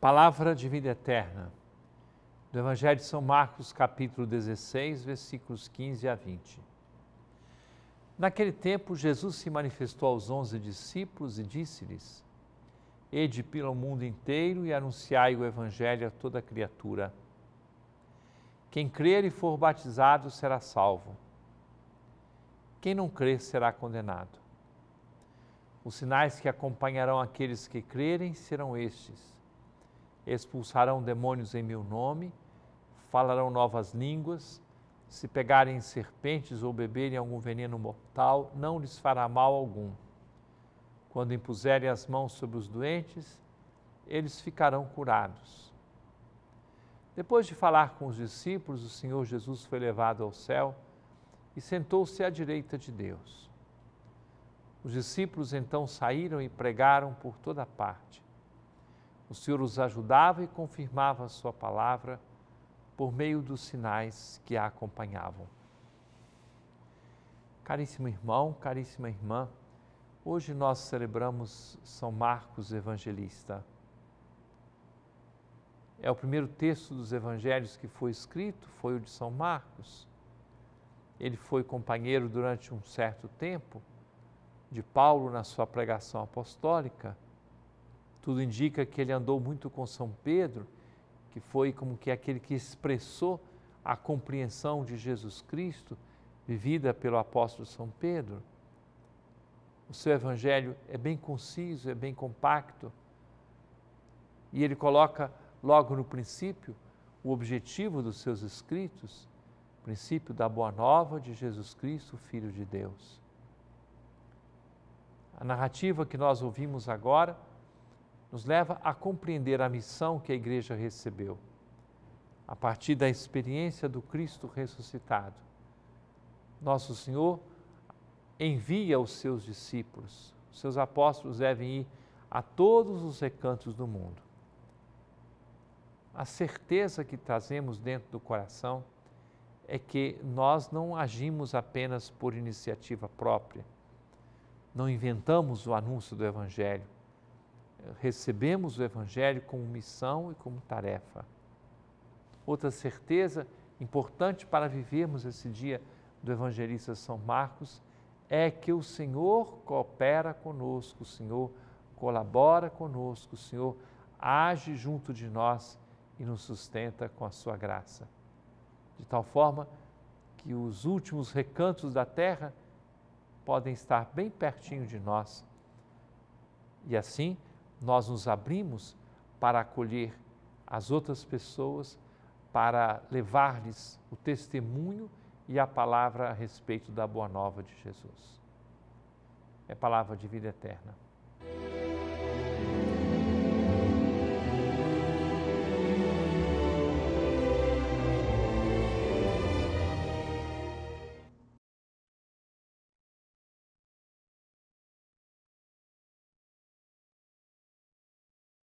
Palavra de vida eterna. Do Evangelho de São Marcos, capítulo 16, versículos 15 a 20. Naquele tempo, Jesus se manifestou aos onze discípulos e disse-lhes: Ede pelo mundo inteiro e anunciai o Evangelho a toda criatura. Quem crer e for batizado será salvo. Quem não crer será condenado. Os sinais que acompanharão aqueles que crerem serão estes expulsarão demônios em meu nome, falarão novas línguas, se pegarem serpentes ou beberem algum veneno mortal, não lhes fará mal algum. Quando impuserem as mãos sobre os doentes, eles ficarão curados. Depois de falar com os discípulos, o Senhor Jesus foi levado ao céu e sentou-se à direita de Deus. Os discípulos então saíram e pregaram por toda parte o Senhor os ajudava e confirmava a sua palavra por meio dos sinais que a acompanhavam. Caríssimo irmão, caríssima irmã, hoje nós celebramos São Marcos Evangelista. É o primeiro texto dos evangelhos que foi escrito, foi o de São Marcos. Ele foi companheiro durante um certo tempo de Paulo na sua pregação apostólica tudo indica que ele andou muito com São Pedro, que foi como que aquele que expressou a compreensão de Jesus Cristo vivida pelo apóstolo São Pedro. O seu evangelho é bem conciso, é bem compacto. E ele coloca logo no princípio o objetivo dos seus escritos, o princípio da boa nova de Jesus Cristo, Filho de Deus. A narrativa que nós ouvimos agora nos leva a compreender a missão que a igreja recebeu. A partir da experiência do Cristo ressuscitado, Nosso Senhor envia os seus discípulos, os seus apóstolos devem ir a todos os recantos do mundo. A certeza que trazemos dentro do coração é que nós não agimos apenas por iniciativa própria, não inventamos o anúncio do Evangelho, recebemos o Evangelho como missão e como tarefa. Outra certeza importante para vivermos esse dia do evangelista São Marcos é que o Senhor coopera conosco, o Senhor colabora conosco, o Senhor age junto de nós e nos sustenta com a sua graça. De tal forma que os últimos recantos da terra podem estar bem pertinho de nós. E assim, nós nos abrimos para acolher as outras pessoas, para levar-lhes o testemunho e a palavra a respeito da boa nova de Jesus. É palavra de vida eterna.